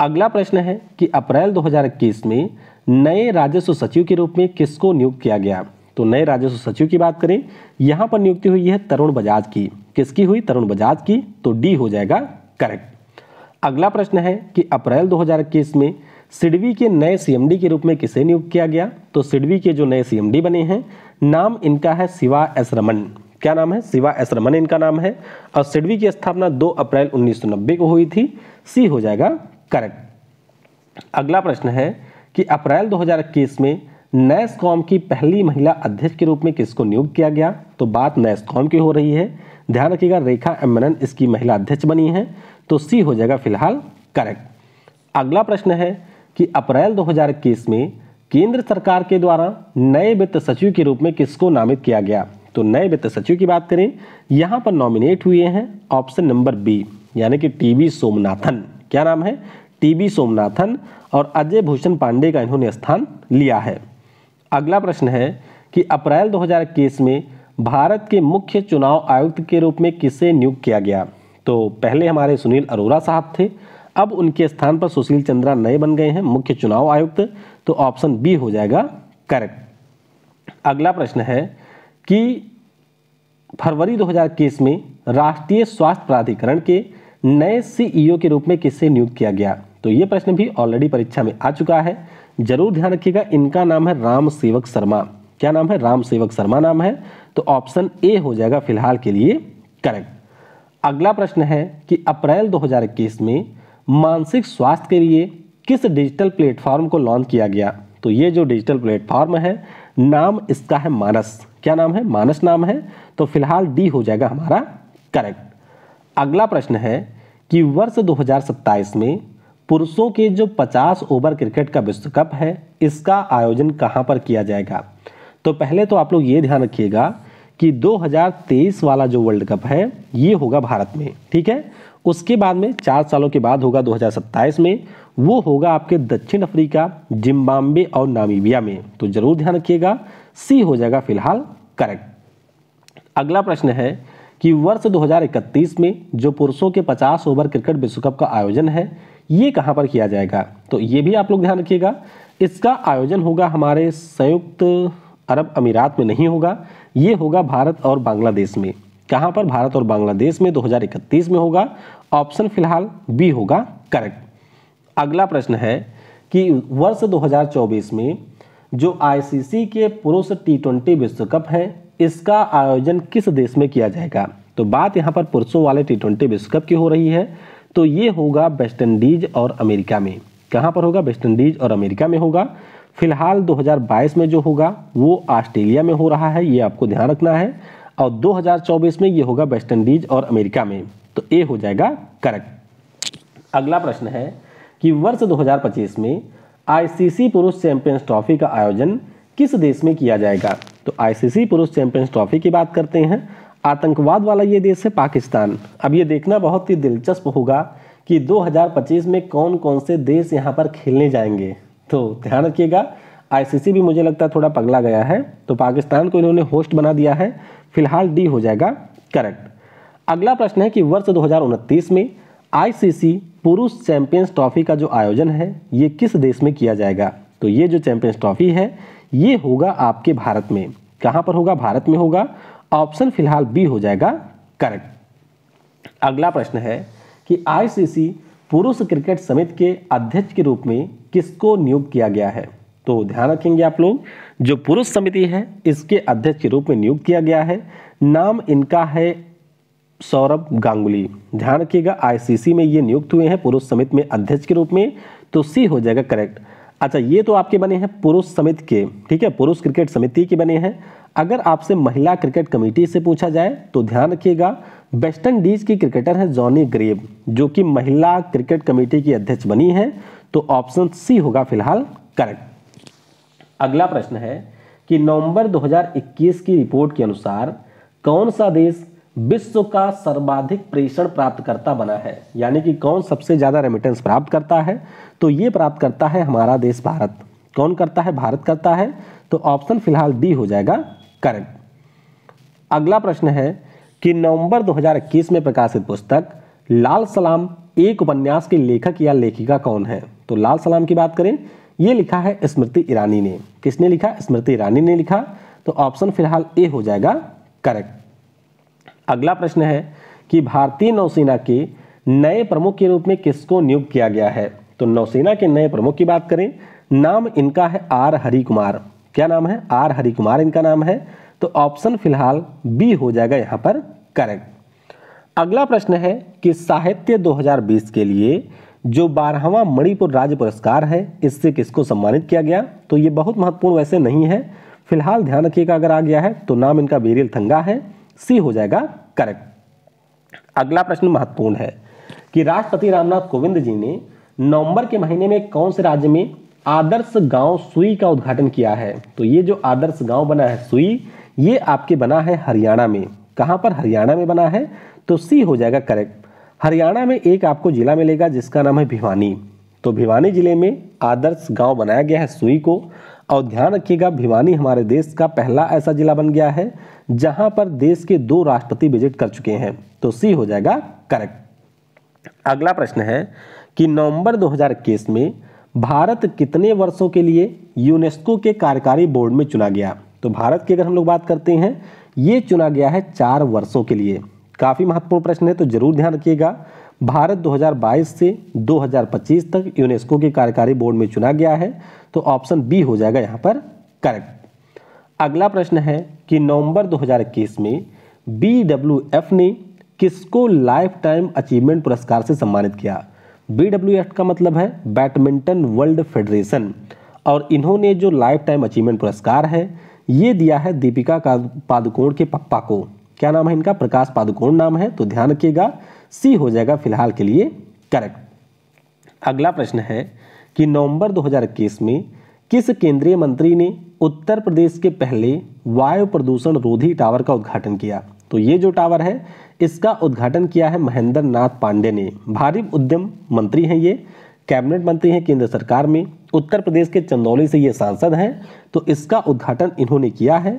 अगला प्रश्न है कि अप्रैल 2021 में नए राजस्व सचिव के रूप में किसको नियुक्त किया गया तो नए राजस्व सचिव की बात करें यहाँ पर नियुक्ति हुई है तरुण बजाज की किसकी हुई तरुण बजाज की तो डी हो जाएगा करेक्ट अगला प्रश्न है कि अप्रैल 2021 में सिडवी के नए सीएमडी के रूप में किसे नियुक्त किया गया तो सिडवी के जो नए सीएमडी बने हैं नाम इनका है शिवा एस रमन क्या नाम है शिवा एस रमन इनका नाम है और सिडवी की स्थापना 2 अप्रैल 1990 को हुई थी सी हो जाएगा करेक्ट अगला प्रश्न है कि अप्रैल 2021 में नैसकॉम की पहली महिला अध्यक्ष के रूप में किसको नियुक्त किया गया तो बात नैसकॉम की हो रही है ध्यान रखिएगा रेखा एम इसकी महिला अध्यक्ष बनी है तो सी हो जाएगा फिलहाल करेक्ट अगला प्रश्न है कि अप्रैल दो में केंद्र सरकार के द्वारा नए वित्त सचिव के रूप में किसको नामित किया गया तो नए वित्त सचिव की बात करें यहाँ पर नॉमिनेट हुए हैं ऑप्शन नंबर बी यानी कि टीबी सोमनाथन क्या नाम है टीबी सोमनाथन और अजय भूषण पांडे का इन्होंने स्थान लिया है अगला प्रश्न है कि अप्रैल 2021 में भारत के मुख्य चुनाव आयुक्त के रूप में किसे नियुक्त किया गया तो पहले हमारे सुनील अरोरा साहब थे अब उनके स्थान पर सुशील चंद्रा नए बन गए हैं मुख्य चुनाव आयुक्त तो ऑप्शन बी हो जाएगा करेक्ट अगला प्रश्न है कि फरवरी 2021 में राष्ट्रीय स्वास्थ्य प्राधिकरण के नए सीईओ e के रूप में किसे नियुक्त किया गया तो ये प्रश्न भी ऑलरेडी परीक्षा में आ चुका है जरूर ध्यान रखिएगा इनका नाम है राम सेवक शर्मा क्या नाम है राम सेवक शर्मा नाम है तो ऑप्शन ए हो जाएगा फिलहाल के लिए करेक्ट अगला प्रश्न है कि अप्रैल 2021 में मानसिक स्वास्थ्य के लिए किस डिजिटल प्लेटफॉर्म को लॉन्च किया गया तो ये जो डिजिटल प्लेटफॉर्म है नाम इसका है मानस क्या नाम है मानस नाम है तो फिलहाल डी हो जाएगा हमारा करेक्ट अगला प्रश्न है कि वर्ष 2027 में पुरुषों के जो 50 ओवर क्रिकेट का विश्व कप है इसका आयोजन कहाँ पर किया जाएगा तो पहले तो आप लोग ये ध्यान रखिएगा कि 2023 वाला जो वर्ल्ड कप है ये होगा भारत में ठीक है उसके बाद में चार सालों के बाद होगा 2027 में वो होगा आपके दक्षिण अफ्रीका जिम्बाब्वे और नामीबिया में तो जरूर ध्यान रखिएगा सी हो जाएगा फिलहाल करेक्ट अगला प्रश्न है कि वर्ष 2031 में जो पुरुषों के 50 ओवर क्रिकेट विश्व कप का आयोजन है ये कहाँ पर किया जाएगा तो ये भी आप लोग ध्यान रखिएगा इसका आयोजन होगा हमारे संयुक्त अरब अमीरात में नहीं होगा ये होगा भारत और बांग्लादेश में कहां पर भारत और बांग्लादेश में 2031 में होगा ऑप्शन फिलहाल बी होगा करेक्ट अगला प्रश्न है कि वर्ष 2024 में जो आईसीसी के पुरुष टी ट्वेंटी विश्व कप है इसका आयोजन किस देश में किया जाएगा तो बात यहाँ पर पुरुषों वाले टी ट्वेंटी विश्व कप की हो रही है तो ये होगा वेस्ट इंडीज और अमेरिका में कहाँ पर होगा वेस्ट इंडीज और अमेरिका में होगा फिलहाल 2022 में जो होगा वो ऑस्ट्रेलिया में हो रहा है ये आपको ध्यान रखना है और 2024 में ये होगा वेस्ट इंडीज और अमेरिका में तो ए हो जाएगा करेक्ट अगला प्रश्न है कि वर्ष 2025 में आईसीसी पुरुष चैंपियंस ट्रॉफी का आयोजन किस देश में किया जाएगा तो आईसीसी पुरुष चैंपियंस ट्रॉफी की बात करते हैं आतंकवाद वाला ये देश है पाकिस्तान अब ये देखना बहुत ही दिलचस्प होगा कि 2025 में कौन कौन से देश यहाँ पर खेलने जाएंगे तो ध्यान रखिएगा आईसीसी भी मुझे लगता है थोड़ा पगला गया है तो पाकिस्तान को इन्होंने होस्ट बना दिया है फिलहाल डी हो जाएगा करेक्ट अगला प्रश्न है कि वर्ष दो में आईसीसी पुरुष चैंपियंस ट्रॉफी का जो आयोजन है ये किस देश में किया जाएगा तो ये जो चैंपियंस ट्रॉफी है ये होगा आपके भारत में कहाँ पर होगा भारत में होगा ऑप्शन फिलहाल बी हो जाएगा करेक्ट अगला प्रश्न है कि आईसीसी पुरुष क्रिकेट समिति के अध्यक्ष के रूप में किसको नियुक्त किया गया है तो ध्यान रखेंगे आप लोग जो पुरुष समिति है इसके अध्यक्ष के रूप में नियुक्त किया गया है नाम इनका है सौरभ गांगुली ध्यान रखिएगा आईसीसी में ये नियुक्त हुए हैं पुरुष समिति में अध्यक्ष के रूप में तो सी हो जाएगा करेक्ट अच्छा ये तो आपके बने हैं पुरुष समिति के ठीक है पुरुष क्रिकेट समिति के बने हैं अगर आपसे महिला क्रिकेट कमेटी से पूछा जाए तो ध्यान रखिएगा वेस्ट इंडीज की क्रिकेटर है जॉनी ग्रेब जो कि महिला क्रिकेट कमेटी की अध्यक्ष बनी है तो ऑप्शन सी होगा फिलहाल करेक्ट अगला प्रश्न है कि नवंबर 2021 की रिपोर्ट के अनुसार कौन सा देश विश्व का सर्वाधिक प्रेषण प्राप्तकर्ता बना है यानी कि कौन सबसे ज़्यादा रेमिटेंस प्राप्त करता है तो ये प्राप्त करता है हमारा देश भारत कौन करता है भारत करता है तो ऑप्शन फिलहाल डी हो जाएगा करेक्ट अगला प्रश्न है कि नवंबर 2021 में प्रकाशित पुस्तक लाल सलाम एक उपन्यास के लेखक या लेखिका कौन है तो लाल सलाम की बात करें यह लिखा है स्मृति ईरानी ने किसने लिखा स्मृति ईरानी ने लिखा तो ऑप्शन फिलहाल ए हो जाएगा करेक्ट अगला प्रश्न है कि भारतीय नौसेना के नए प्रमुख के रूप में किसको नियुक्त किया गया है तो नौसेना के नए प्रमुख की बात करें नाम इनका है आर हरि कुमार क्या नाम है आर हरि कुमार इनका नाम है तो ऑप्शन फिलहाल बी हो जाएगा यहाँ पर करेक्ट अगला प्रश्न है कि साहित्य 2020 के लिए जो बारहवा मणिपुर राज्य पुरस्कार है इससे किसको सम्मानित किया गया तो ये बहुत महत्वपूर्ण वैसे नहीं है फिलहाल ध्यान रखिएगा अगर आ गया है तो नाम इनका बेरियल थंगा है सी हो जाएगा करेक्ट अगला प्रश्न महत्वपूर्ण है कि राष्ट्रपति रामनाथ कोविंद जी ने नवंबर के महीने में कौन से राज्य में आदर्श गांव सुई का उद्घाटन किया है तो ये जो आदर्श गांव बना है सुई ये आपके बना है हरियाणा में कहां पर हरियाणा में बना है तो सी हो जाएगा करेक्ट हरियाणा में एक आपको जिला मिलेगा जिसका नाम है भिवानी तो भिवानी जिले में आदर्श गांव बनाया गया है सुई को और ध्यान रखिएगा भिवानी हमारे देश का पहला ऐसा जिला बन गया है जहां पर देश के दो राष्ट्रपति विजिट कर चुके हैं तो सी हो जाएगा करेक्ट अगला प्रश्न है कि नवंबर 2021 में भारत कितने वर्षों के लिए यूनेस्को के कार्यकारी बोर्ड में चुना गया तो भारत की अगर हम लोग बात करते हैं ये चुना गया है चार वर्षों के लिए काफ़ी महत्वपूर्ण प्रश्न है तो जरूर ध्यान रखिएगा भारत 2022 से 2025 तक यूनेस्को के कार्यकारी बोर्ड में चुना गया है तो ऑप्शन बी हो जाएगा यहाँ पर करेक्ट अगला प्रश्न है कि नवंबर 2021 में बी ने किसको लाइफ टाइम अचीवमेंट पुरस्कार से सम्मानित किया बी का मतलब है बैडमिंटन वर्ल्ड फेडरेशन और इन्होंने जो लाइफ टाइम अचीवमेंट पुरस्कार है ये दिया है दीपिका पादुकोण के पप्पा को क्या नाम है इनका प्रकाश पादुकोण नाम है तो ध्यान रखिएगा सी हो जाएगा फिलहाल के लिए करेक्ट अगला प्रश्न है कि नवंबर 2021 में किस केंद्रीय मंत्री ने उत्तर प्रदेश के पहले वायु प्रदूषण रोधी टावर का उद्घाटन किया तो ये जो टावर है इसका उद्घाटन किया है महेंद्र नाथ पांडे ने भारी उद्यम मंत्री हैं ये कैबिनेट मंत्री हैं केंद्र सरकार में उत्तर प्रदेश के चंदौली से ये सांसद हैं तो इसका उद्घाटन इन्होंने किया है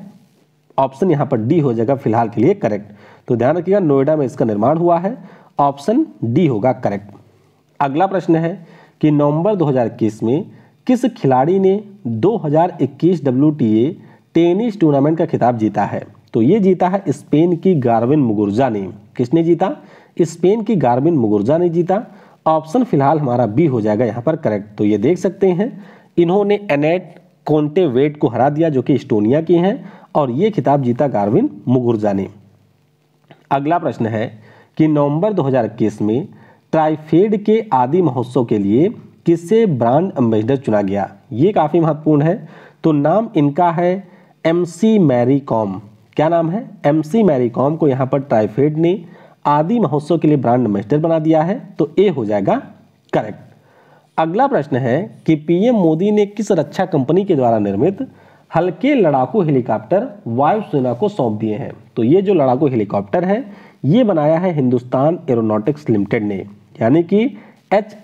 ऑप्शन यहाँ पर डी हो जाएगा फिलहाल के लिए करेक्ट तो ध्यान रखिएगा नोएडा में इसका निर्माण हुआ है ऑप्शन डी होगा करेक्ट अगला प्रश्न है कि नवंबर 2021 में किस खिलाड़ी ने 2021 हजार टेनिस टूर्नामेंट का खिताब जीता है तो ये जीता है स्पेन की गार्विन मुगुर्जा ने किसने जीता स्पेन की गार्विन मुगुर्जा ने जीता ऑप्शन फिलहाल हमारा बी हो जाएगा यहाँ पर करेक्ट तो ये देख सकते हैं इन्होंने एनेट कोंटे वेट को हरा दिया जो कि इस्टोनिया की हैं और ये खिताब जीता गार्विन मुगुर्जा ने अगला प्रश्न है कि नवंबर 2021 में ट्राइफेड के आदि महोत्सव के लिए किसे ब्रांड एम्बेसडर चुना गया ये काफ़ी महत्वपूर्ण है तो नाम इनका है एम सी मैरी कॉम क्या नाम है एम सी मैरी कॉम को यहाँ पर ट्राइफेड ने आदि महोत्सव के लिए ब्रांड एम्बेसडर बना दिया है तो ए हो जाएगा करेक्ट अगला प्रश्न है कि पीएम मोदी ने किस रक्षा कंपनी के द्वारा निर्मित हल्के लड़ाकू हेलीकॉप्टर वायुसेना को सौंप दिए हैं तो ये जो लड़ाकू हेलीकॉप्टर है ये बनाया है हिंदुस्तान एरोनॉटिक्स लिमिटेड ने यानी कि एच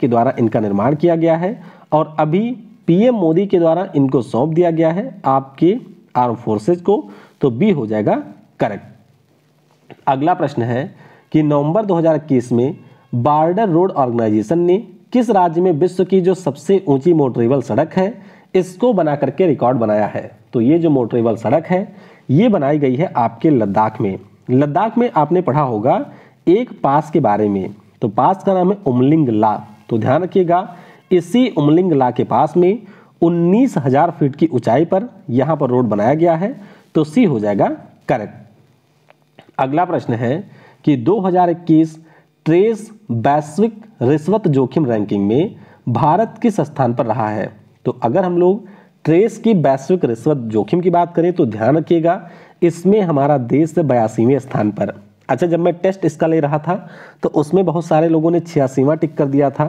के द्वारा इनका निर्माण किया गया है और अभी पीएम मोदी के द्वारा इनको सौंप दिया गया है आपके आर्म फोर्सेज को तो बी हो जाएगा करेक्ट अगला प्रश्न है कि नवंबर 2021 में बार्डर रोड ऑर्गेनाइजेशन ने किस राज्य में विश्व की जो सबसे ऊंची मोटरेबल सड़क है इसको बना करके रिकॉर्ड बनाया है तो ये जो मोटरेबल सड़क है ये बनाई गई है आपके लद्दाख में लद्दाख में आपने पढ़ा होगा एक पास के बारे में तो पास का नाम है उमलिंग ला तो ध्यान रखिएगा इसी उमलिंग ला के पास में उन्नीस हजार फीट की ऊंचाई पर यहां पर रोड बनाया गया है तो सी हो जाएगा करेक्ट अगला प्रश्न है कि 2021 ट्रेस वैश्विक रिश्वत जोखिम रैंकिंग में भारत किस स्थान पर रहा है तो अगर हम लोग ट्रेस की वैश्विक रिश्वत जोखिम की बात करें तो ध्यान रखिएगा इसमें हमारा देश बयासीवें स्थान पर अच्छा जब मैं टेस्ट इसका ले रहा था तो उसमें बहुत सारे लोगों ने छियासीवा टिक कर दिया था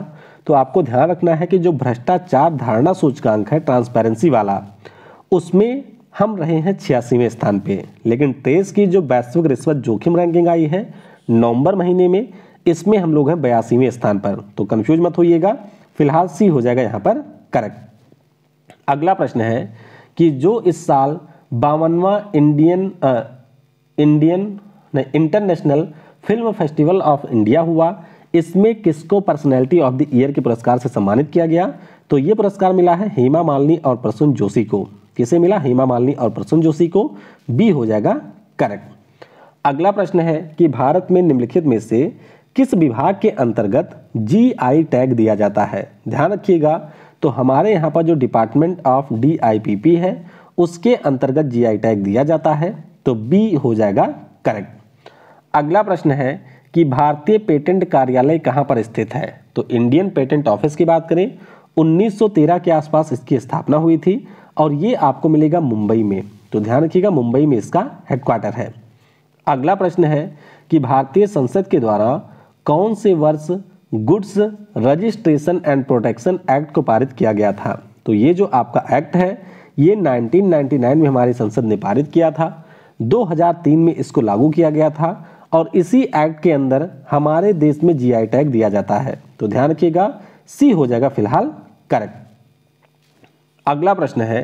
तो आपको ध्यान रखना है कि जो भ्रष्टाचार धारणा सूचकांक है ट्रांसपेरेंसी वाला उसमें हम रहे हैं छियासीवें स्थान पे लेकिन तेज की जो वैश्विक रिश्वत जोखिम रैंकिंग आई है नवंबर महीने में इसमें हम लोग हैं बयासीवें स्थान पर तो कंफ्यूज मत होइएगा फिलहाल सी हो जाएगा यहाँ पर करेक्ट अगला प्रश्न है कि जो इस साल बावनवा इंडियन आ, Indian International Film Festival of India हुआ इसमें किसको पर्सनैलिटी ऑफ द ईयर के पुरस्कार से सम्मानित किया गया तो ये पुरस्कार मिला है हेमा मालिनी और प्रसून जोशी को किसे मिला हेमा मालिनी और प्रसून जोशी को बी हो जाएगा करेक्ट अगला प्रश्न है कि भारत में निम्नलिखित में से किस विभाग के अंतर्गत जी आई टैग दिया जाता है ध्यान रखिएगा तो हमारे यहाँ पर जो डिपार्टमेंट ऑफ डी है उसके अंतर्गत जीआई टैग दिया जाता है तो बी हो जाएगा करेक्ट अगला प्रश्न है कि भारतीय पेटेंट कार्यालय कहाँ पर स्थित है तो इंडियन पेटेंट ऑफिस की बात करें 1913 के आसपास इसकी स्थापना हुई थी और ये आपको मिलेगा मुंबई में तो ध्यान रखिएगा मुंबई में इसका हेडक्वार्टर है अगला प्रश्न है कि भारतीय संसद के द्वारा कौन से वर्ष goods registration and protection act को पारित किया गया था तो ये जो आपका एक्ट है ये 1999 में हमारी संसद ने पारित किया था 2003 में इसको लागू किया गया था और इसी एक्ट के अंदर हमारे देश में जीआई टैग दिया जाता है तो ध्यान रखिएगा सी हो जाएगा फिलहाल करेक्ट अगला प्रश्न है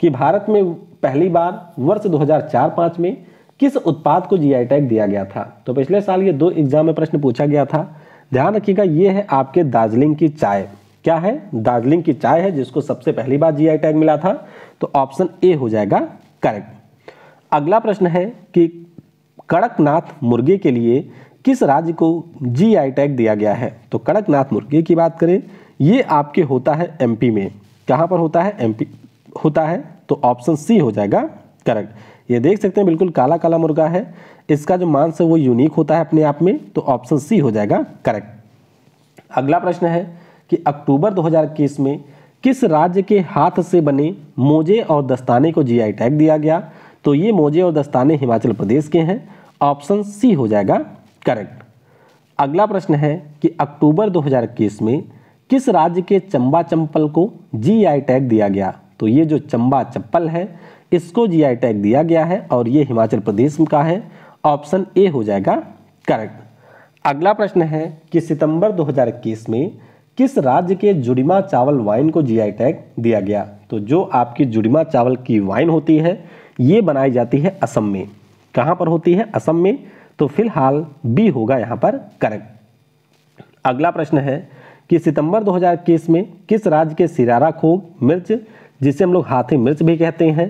कि भारत में पहली बार वर्ष 2004 हजार में किस उत्पाद को जीआई टैग दिया गया था तो पिछले साल ये दो एग्जाम में प्रश्न पूछा गया था ध्यान रखिएगा ये है आपके दार्जिलिंग की चाय क्या है दार्जिलिंग की चाय है जिसको सबसे पहली बार जीआई टैग मिला था तो ऑप्शन ए हो जाएगा करेक्ट अगला प्रश्न है कि कड़कनाथ मुर्गे के लिए किस राज्य को जीआई टैग दिया गया है तो कड़कनाथ मुर्गे की बात करें ये आपके होता है एमपी में कहाँ पर होता है एमपी होता है तो ऑप्शन सी हो जाएगा करेक्ट ये देख सकते हैं बिल्कुल काला काला मुर्गा है इसका जो मांस है वो यूनिक होता है अपने आप में तो ऑप्शन सी हो जाएगा करेक्ट अगला प्रश्न है कि अक्टूबर दो में किस राज्य के हाथ से बने मोजे और दस्ताने को जीआई टैग दिया गया तो ये मोजे और दस्ताने हिमाचल प्रदेश के हैं ऑप्शन सी हो जाएगा करेक्ट अगला प्रश्न है कि अक्टूबर 2021 में किस राज्य के चंबा चंपल को जीआई टैग दिया गया तो ये जो चंबा चप्पल है इसको जीआई टैग दिया गया है और ये हिमाचल प्रदेश का है ऑप्शन ए हो जाएगा करेक्ट अगला प्रश्न है कि सितंबर 2021 में किस राज्य के जुड़िमा चावल वाइन को जीआई टैग दिया गया तो जो आपकी जुड़िमा चावल की वाइन होती है ये बनाई जाती है असम में कहाँ पर होती है असम में तो फिलहाल बी होगा यहाँ पर करेक्ट अगला प्रश्न है कि सितंबर 2021 में किस राज्य के सिरारा खो मिर्च जिसे हम लोग हाथी मिर्च भी कहते हैं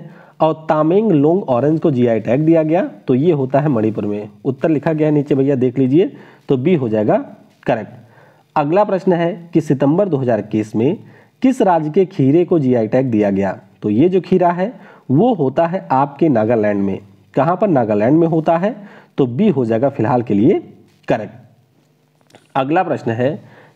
और तामेंग लोंग ऑरेंज को जीआई टैग दिया गया तो ये होता है मणिपुर में उत्तर लिखा गया है नीचे भैया देख लीजिए तो बी हो जाएगा करेक्ट अगला प्रश्न है कि सितंबर 2021 में किस राज्य के खीरे को जीआई टैग दिया गया तो ये जो खीरा है वो होता है आपके नागालैंड में कहाँ पर नागालैंड में होता है तो बी हो जाएगा फिलहाल के लिए करेक्ट अगला प्रश्न है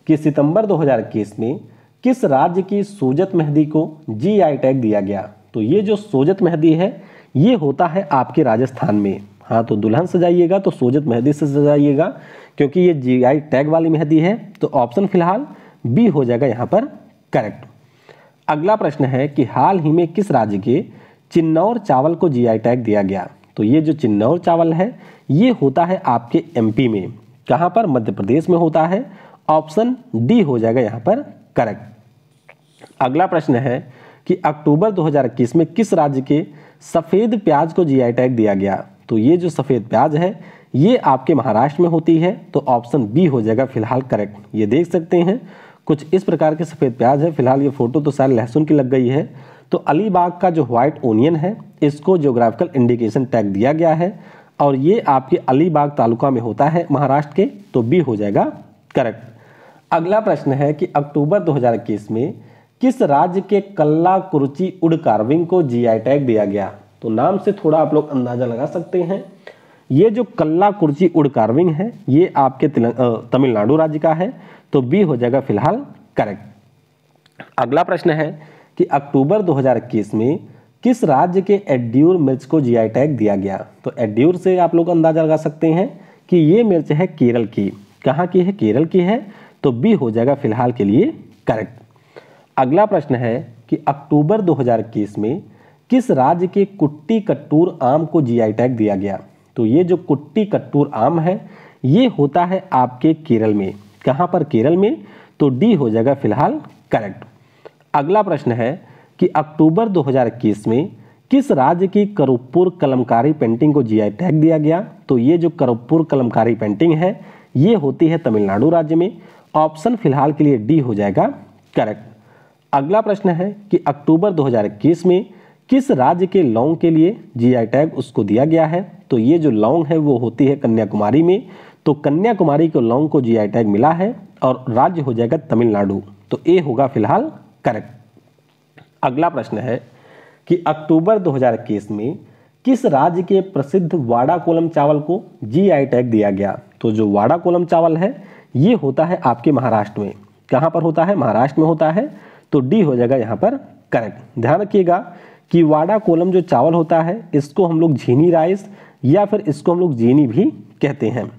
कि सितंबर 2021 में किस राज्य की सोजत मेहंदी को जीआई टैग दिया गया तो ये जो सोजत मेहंदी है ये होता है आपके राजस्थान में हाँ तो दुल्हन सजाइएगा तो सोजत मेहंदी से सजाइएगा क्योंकि ये जीआई टैग वाली मेहंदी है तो ऑप्शन फिलहाल बी हो जाएगा यहाँ पर करेक्ट अगला प्रश्न है कि हाल ही में किस राज्य के चिन्नौर चावल को जीआई टैग दिया गया तो ये जो चिन्नौर चावल है ये होता है आपके एमपी में कहाँ पर मध्य प्रदेश में होता है ऑप्शन डी हो जाएगा यहाँ पर करेक्ट अगला प्रश्न है कि अक्टूबर 2021 में किस राज्य के सफ़ेद प्याज को जीआई टैग दिया गया तो ये जो सफ़ेद प्याज है ये आपके महाराष्ट्र में होती है तो ऑप्शन बी हो जाएगा फिलहाल करेक्ट ये देख सकते हैं कुछ इस प्रकार के सफ़ेद प्याज है फिलहाल ये फ़ोटो तो सारे लहसुन की लग गई है तो अलीबाग का जो व्हाइट ओनियन है इसको जोग्राफिकल इंडिकेशन टैग दिया गया है और ये आपके अलीबाग तालुका में होता है महाराष्ट्र के तो बी हो जाएगा करेक्ट अगला प्रश्न है कि अक्टूबर 2021 में किस राज्य के कल्ला कुरुची उड कार्विंग को जीआई टैग दिया गया तो नाम से थोड़ा आप लोग अंदाजा लगा सकते हैं ये जो कल्ला कुर्सी उड़ कार्विंग है ये आपके तमिलनाडु राज्य का है तो बी हो जाएगा फिलहाल करेक्ट अगला प्रश्न है कि अक्टूबर 2021 में किस राज्य के एड्यूर मिर्च को जीआई टैग दिया गया तो एड्यूर से आप लोग अंदाजा लगा सकते हैं कि ये मिर्च है केरल की कहाँ की है केरल की है तो बी हो जाएगा फिलहाल के लिए करेक्ट अगला प्रश्न है कि अक्टूबर दो में किस राज्य के कुट्टी कट्टूर आम को जीआई टैग दिया गया तो ये जो कुट्टी कट्टूर आम है ये होता है आपके केरल में कहाँ पर केरल में तो डी हो जाएगा फिलहाल करेक्ट अगला प्रश्न है कि अक्टूबर 2021 में किस राज्य की करुपुर कलमकारी पेंटिंग को जीआई टैग दिया गया तो ये जो करुपुर कलमकारी पेंटिंग है ये होती है तमिलनाडु राज्य में ऑप्शन फिलहाल के लिए डी हो जाएगा करेक्ट अगला प्रश्न है कि अक्टूबर 2021 में किस राज्य के लौंग के लिए जीआई टैग उसको दिया गया है तो ये जो लौंग है वो होती है कन्याकुमारी में तो कन्याकुमारी के लौंग को जीआई टैग मिला है और राज्य हो जाएगा तमिलनाडु तो ए होगा फिलहाल करेक्ट अगला प्रश्न है कि अक्टूबर 2021 में किस राज्य के प्रसिद्ध वाड़ा कोलम चावल को आई टैग दिया गया तो जो वाड़ा कोलम चावल है ये होता है आपके महाराष्ट्र में कहाँ पर होता है महाराष्ट्र में होता है तो डी हो जाएगा यहाँ पर करेक्ट ध्यान रखिएगा कि वाडा कोलम जो चावल होता है इसको हम लोग झीनी राइस या फिर इसको हम लोग जीनी भी कहते हैं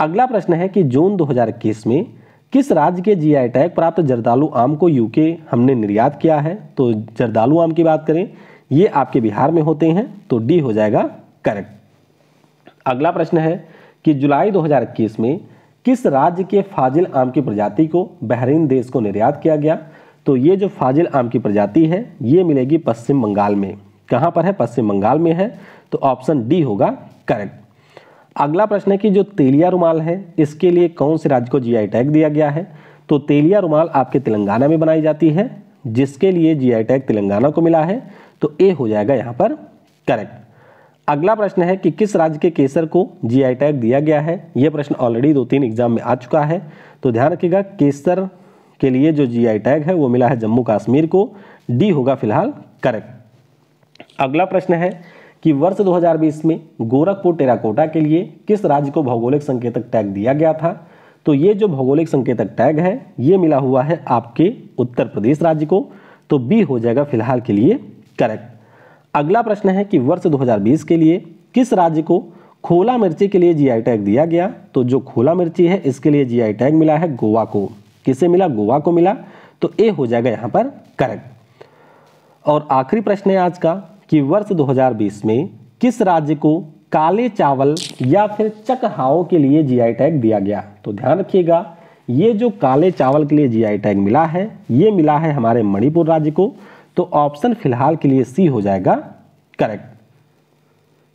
अगला प्रश्न है कि जून 2021 में किस राज्य के जीआई टैग प्राप्त जर्दालू आम को यूके हमने निर्यात किया है तो जर्दालू आम की बात करें ये आपके बिहार में होते हैं तो डी हो जाएगा करेक्ट अगला प्रश्न है कि जुलाई 2021 में किस राज्य के फाजिल आम की प्रजाति को बहरीन देश को निर्यात किया गया तो ये जो फाजिल आम की प्रजाति है ये मिलेगी पश्चिम बंगाल में कहाँ पर है पश्चिम बंगाल में है तो ऑप्शन डी होगा करेक्ट अगला प्रश्न है कि जो तेलिया रुमाल है इसके लिए कौन से राज्य को जीआई टैग दिया गया है तो तेलिया रुमाल आपके तेलंगाना में बनाई जाती है जिसके लिए जीआई टैग तेलंगाना को मिला है तो ए हो जाएगा यहाँ पर करेक्ट अगला प्रश्न है कि किस राज्य के केसर को जीआई टैग दिया गया है ये प्रश्न ऑलरेडी दो तीन एग्जाम में आ चुका है तो ध्यान रखिएगा केसर के लिए जो जी टैग है वो मिला है जम्मू कश्मीर को डी होगा फिलहाल करेक्ट अगला प्रश्न है कि वर्ष 2020 में गोरखपुर टेराकोटा के लिए किस राज्य को भौगोलिक संकेतक टैग दिया गया था तो ये जो भौगोलिक संकेतक टैग है ये मिला हुआ है आपके उत्तर प्रदेश राज्य को तो बी हो जाएगा फिलहाल के लिए करेक्ट अगला प्रश्न है कि वर्ष 2020 के लिए किस राज्य को खोला मिर्ची के लिए जीआई टैग दिया गया तो जो खोला मिर्ची है इसके लिए जीआई टैग मिला है गोवा को किसे मिला गोवा को मिला तो ए हो जाएगा यहाँ पर करेक्ट और आखिरी प्रश्न है आज का कि वर्ष 2020 में किस राज्य को काले चावल या फिर चकहाओं के लिए जीआई टैग दिया गया तो ध्यान रखिएगा ये जो काले चावल के लिए जीआई टैग मिला है ये मिला है हमारे मणिपुर राज्य को तो ऑप्शन फिलहाल के लिए सी हो जाएगा करेक्ट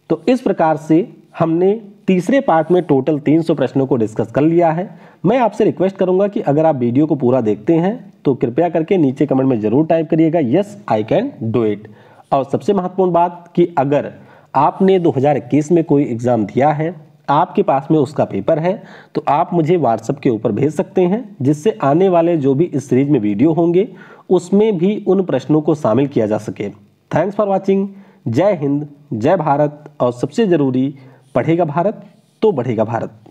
तो इस प्रकार से हमने तीसरे पार्ट में टोटल 300 प्रश्नों को डिस्कस कर लिया है मैं आपसे रिक्वेस्ट करूंगा कि अगर आप वीडियो को पूरा देखते हैं तो कृपया करके नीचे कमेंट में ज़रूर टाइप करिएगा yes I can do it और सबसे महत्वपूर्ण बात कि अगर आपने 2021 में कोई एग्ज़ाम दिया है आपके पास में उसका पेपर है तो आप मुझे व्हाट्सएप के ऊपर भेज सकते हैं जिससे आने वाले जो भी इस सीरीज में वीडियो होंगे उसमें भी उन प्रश्नों को शामिल किया जा सके थैंक्स फॉर वॉचिंग जय हिंद जय भारत और सबसे ज़रूरी पढ़ेगा भारत तो बढ़ेगा भारत